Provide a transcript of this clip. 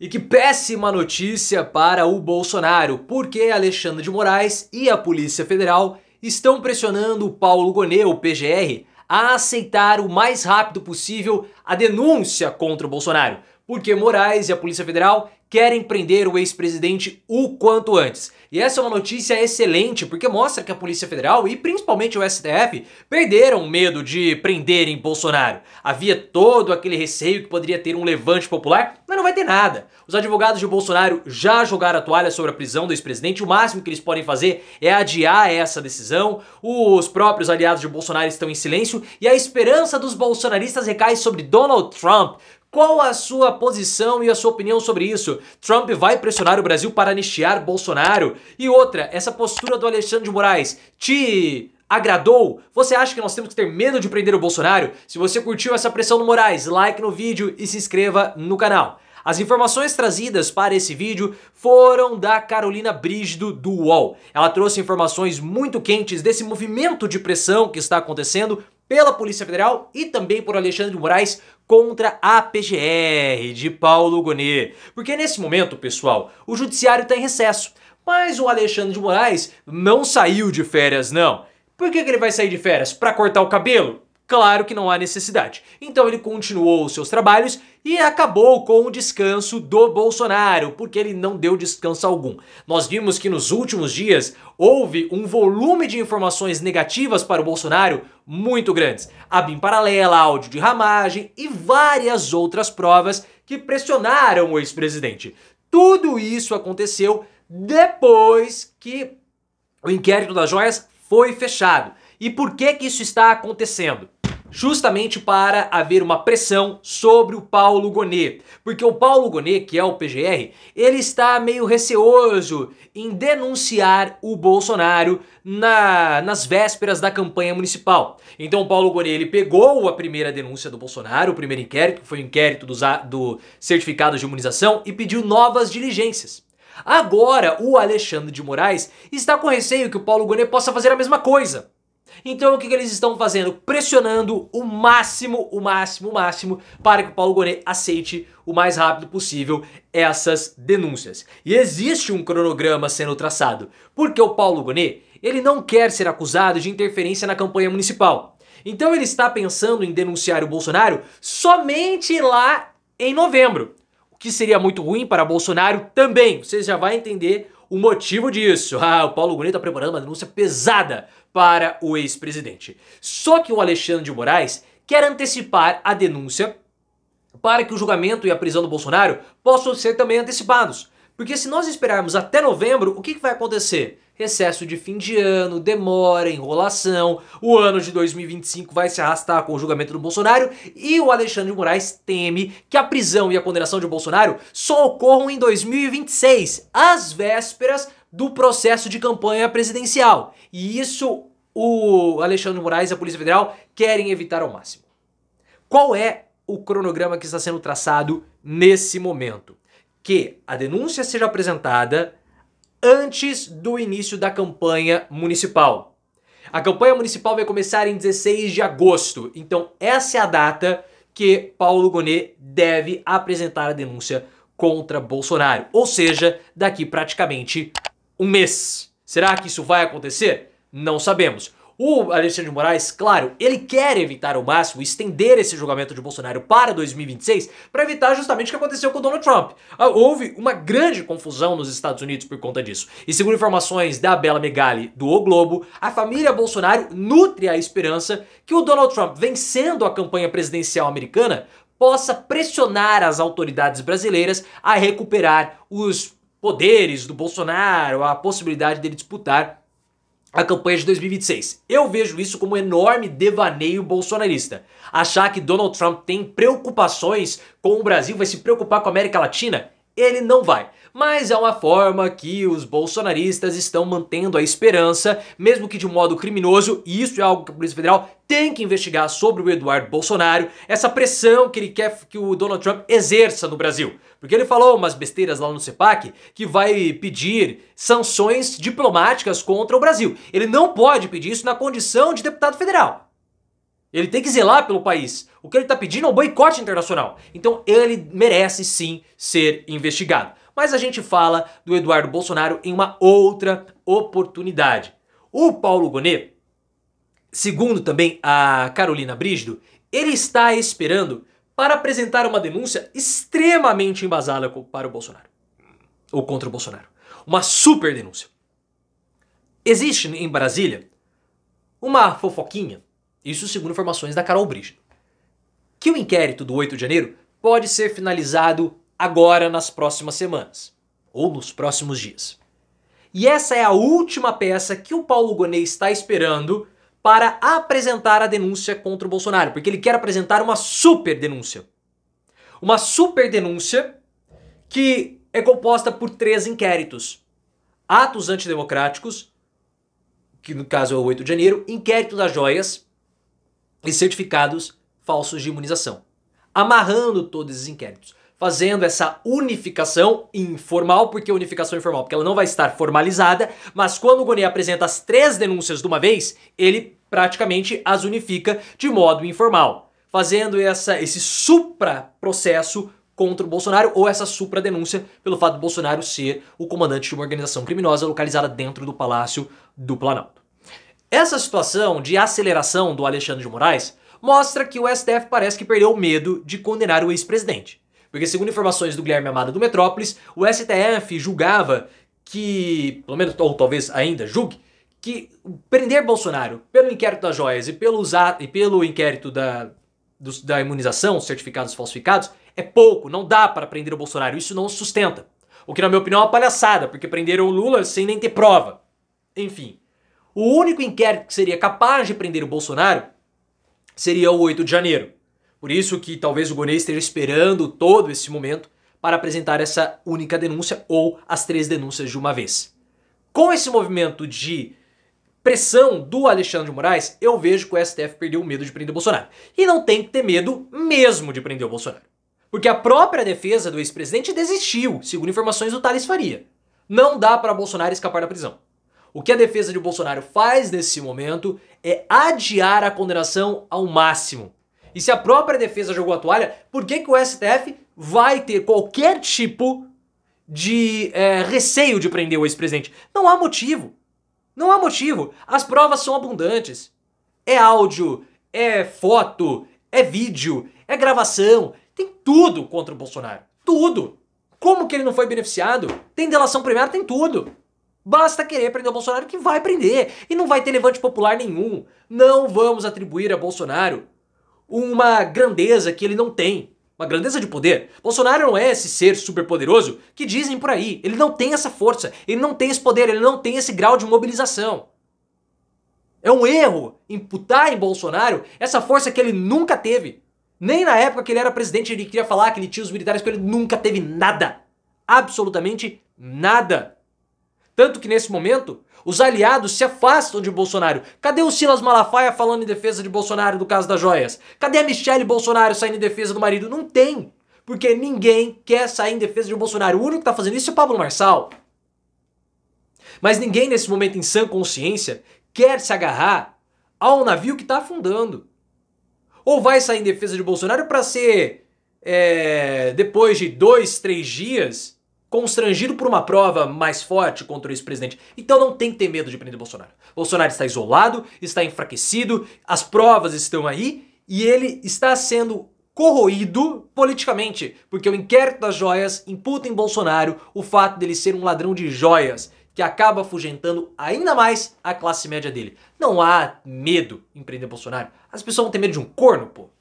E que péssima notícia para o Bolsonaro, porque Alexandre de Moraes e a Polícia Federal estão pressionando o Paulo Gonet, o PGR, a aceitar o mais rápido possível a denúncia contra o Bolsonaro porque Moraes e a Polícia Federal querem prender o ex-presidente o quanto antes. E essa é uma notícia excelente porque mostra que a Polícia Federal e principalmente o STF perderam o medo de prenderem Bolsonaro. Havia todo aquele receio que poderia ter um levante popular, mas não vai ter nada. Os advogados de Bolsonaro já jogaram a toalha sobre a prisão do ex-presidente, o máximo que eles podem fazer é adiar essa decisão. Os próprios aliados de Bolsonaro estão em silêncio e a esperança dos bolsonaristas recai sobre Donald Trump, qual a sua posição e a sua opinião sobre isso? Trump vai pressionar o Brasil para anistiar Bolsonaro? E outra, essa postura do Alexandre de Moraes te agradou? Você acha que nós temos que ter medo de prender o Bolsonaro? Se você curtiu essa pressão do Moraes, like no vídeo e se inscreva no canal. As informações trazidas para esse vídeo foram da Carolina Brígido do UOL. Ela trouxe informações muito quentes desse movimento de pressão que está acontecendo pela Polícia Federal e também por Alexandre de Moraes contra a PGR de Paulo Gonet. Porque nesse momento, pessoal, o judiciário está em recesso. Mas o Alexandre de Moraes não saiu de férias, não. Por que, que ele vai sair de férias? Para cortar o cabelo? Claro que não há necessidade. Então ele continuou os seus trabalhos e acabou com o descanso do Bolsonaro, porque ele não deu descanso algum. Nós vimos que nos últimos dias houve um volume de informações negativas para o Bolsonaro muito grandes. A BIM paralela, áudio de ramagem e várias outras provas que pressionaram o ex-presidente. Tudo isso aconteceu depois que o inquérito das joias foi fechado. E por que que isso está acontecendo? justamente para haver uma pressão sobre o Paulo Gonet, porque o Paulo Gonet, que é o PGR, ele está meio receoso em denunciar o Bolsonaro na, nas vésperas da campanha municipal. Então o Paulo Gonet, ele pegou a primeira denúncia do Bolsonaro, o primeiro inquérito, que foi o inquérito do, do certificado de imunização, e pediu novas diligências. Agora, o Alexandre de Moraes está com receio que o Paulo Gonet possa fazer a mesma coisa. Então o que, que eles estão fazendo? Pressionando o máximo, o máximo, o máximo para que o Paulo Gonet aceite o mais rápido possível essas denúncias. E existe um cronograma sendo traçado, porque o Paulo Gonet ele não quer ser acusado de interferência na campanha municipal. Então ele está pensando em denunciar o Bolsonaro somente lá em novembro, o que seria muito ruim para Bolsonaro também. Você já vai entender o motivo disso. Ah, o Paulo Gonet está preparando uma denúncia pesada para o ex-presidente. Só que o Alexandre de Moraes quer antecipar a denúncia para que o julgamento e a prisão do Bolsonaro possam ser também antecipados. Porque se nós esperarmos até novembro, o que, vai acontecer? Recesso de fim de ano, demora, enrolação, o ano de 2025 vai se arrastar com o julgamento do Bolsonaro e o Alexandre de Moraes teme que a prisão e a condenação de Bolsonaro só ocorram em 2026, às vésperas do processo de campanha presidencial. E isso o Alexandre Moraes e a Polícia Federal querem evitar ao máximo. Qual é o cronograma que está sendo traçado nesse momento? Que a denúncia seja apresentada antes do início da campanha municipal. A campanha municipal vai começar em 16 de agosto, então essa é a data que Paulo Gonet deve apresentar a denúncia contra Bolsonaro, ou seja, daqui praticamente um mês. Será que isso vai acontecer? Não sabemos. O Alexandre de Moraes, claro, ele quer evitar ao máximo estender esse julgamento de Bolsonaro para 2026 para evitar justamente o que aconteceu com o Donald Trump. Ah, houve uma grande confusão nos Estados Unidos por conta disso. E segundo informações da Bela Megali do O Globo, a família Bolsonaro nutre a esperança que o Donald Trump, vencendo a campanha presidencial americana, possa pressionar as autoridades brasileiras a recuperar os poderes do Bolsonaro, a possibilidade dele disputar a campanha de 2026. Eu vejo isso como um enorme devaneio bolsonarista. Achar que Donald Trump tem preocupações com o Brasil, vai se preocupar com a América Latina, ele não vai. Mas é uma forma que os bolsonaristas estão mantendo a esperança, mesmo que de modo criminoso, e isso é algo que a Polícia Federal tem que investigar sobre o Eduardo Bolsonaro, essa pressão que ele quer que o Donald Trump exerça no Brasil. Porque ele falou umas besteiras lá no CEPAC que vai pedir sanções diplomáticas contra o Brasil. Ele não pode pedir isso na condição de deputado federal. Ele tem que zelar pelo país. O que ele está pedindo é um boicote internacional. Então ele merece sim ser investigado. Mas a gente fala do Eduardo Bolsonaro em uma outra oportunidade. O Paulo Gonet, segundo também a Carolina Brígido, ele está esperando para apresentar uma denúncia extremamente embasada para o Bolsonaro. Ou contra o Bolsonaro. Uma super denúncia. Existe em Brasília uma fofoquinha isso segundo informações da Carol Brígido. Que o inquérito do 8 de janeiro pode ser finalizado agora nas próximas semanas ou nos próximos dias. E essa é a última peça que o Paulo Gonet está esperando para apresentar a denúncia contra o Bolsonaro, porque ele quer apresentar uma super denúncia. Uma super denúncia que é composta por três inquéritos: atos antidemocráticos, que no caso é o 8 de janeiro, inquérito das joias e certificados falsos de imunização. Amarrando todos esses inquéritos, fazendo essa unificação informal, porque unificação informal, porque ela não vai estar formalizada, mas quando o Gonet apresenta as três denúncias de uma vez, ele praticamente as unifica de modo informal, fazendo essa, esse supra-processo contra o Bolsonaro ou essa supra-denúncia pelo fato do Bolsonaro ser o comandante de uma organização criminosa localizada dentro do Palácio do Planalto. Essa situação de aceleração do Alexandre de Moraes mostra que o STF parece que perdeu o medo de condenar o ex-presidente. Porque, segundo informações do Guilherme Amada do Metrópolis, o STF julgava que, pelo menos, ou talvez ainda julgue, que prender Bolsonaro pelo inquérito das joias e pelo, usar, e pelo inquérito da, da imunização, certificados falsificados, é pouco, não dá para prender o Bolsonaro, isso não sustenta. O que, na minha opinião, é uma palhaçada, porque prenderam o Lula sem nem ter prova. Enfim. O único inquérito que seria capaz de prender o Bolsonaro seria o 8 de janeiro. Por isso que talvez o Gonê esteja esperando todo esse momento para apresentar essa única denúncia ou as três denúncias de uma vez. Com esse movimento de pressão do Alexandre de Moraes, eu vejo que o STF perdeu o medo de prender o Bolsonaro. E não tem que ter medo mesmo de prender o Bolsonaro. Porque a própria defesa do ex-presidente desistiu, segundo informações do Thales Faria. Não dá para Bolsonaro escapar da prisão. O que a defesa de Bolsonaro faz nesse momento é adiar a condenação ao máximo. E se a própria defesa jogou a toalha, por que, que o STF vai ter qualquer tipo de é, receio de prender o ex-presidente? Não há motivo. Não há motivo. As provas são abundantes. É áudio, é foto, é vídeo, é gravação. Tem tudo contra o Bolsonaro. Tudo. Como que ele não foi beneficiado? Tem delação premiada, tem tudo. Basta querer prender o Bolsonaro que vai prender e não vai ter levante popular nenhum. Não vamos atribuir a Bolsonaro uma grandeza que ele não tem. Uma grandeza de poder. Bolsonaro não é esse ser superpoderoso que dizem por aí. Ele não tem essa força, ele não tem esse poder, ele não tem esse grau de mobilização. É um erro imputar em Bolsonaro essa força que ele nunca teve. Nem na época que ele era presidente ele queria falar que ele tinha os militares, que ele nunca teve nada. Absolutamente nada. Tanto que nesse momento, os aliados se afastam de Bolsonaro. Cadê o Silas Malafaia falando em defesa de Bolsonaro do caso das joias? Cadê a Michelle Bolsonaro saindo em defesa do marido? Não tem. Porque ninguém quer sair em defesa de Bolsonaro. O único que está fazendo isso é o Pablo Marçal. Mas ninguém nesse momento em sã consciência quer se agarrar ao navio que está afundando. Ou vai sair em defesa de Bolsonaro para ser, é, depois de dois, três dias, constrangido por uma prova mais forte contra o ex-presidente. Então não tem que ter medo de prender Bolsonaro. Bolsonaro está isolado, está enfraquecido, as provas estão aí e ele está sendo corroído politicamente, porque o inquérito das joias imputa em Bolsonaro o fato dele ser um ladrão de joias que acaba afugentando ainda mais a classe média dele. Não há medo em prender Bolsonaro. As pessoas vão ter medo de um corno, pô.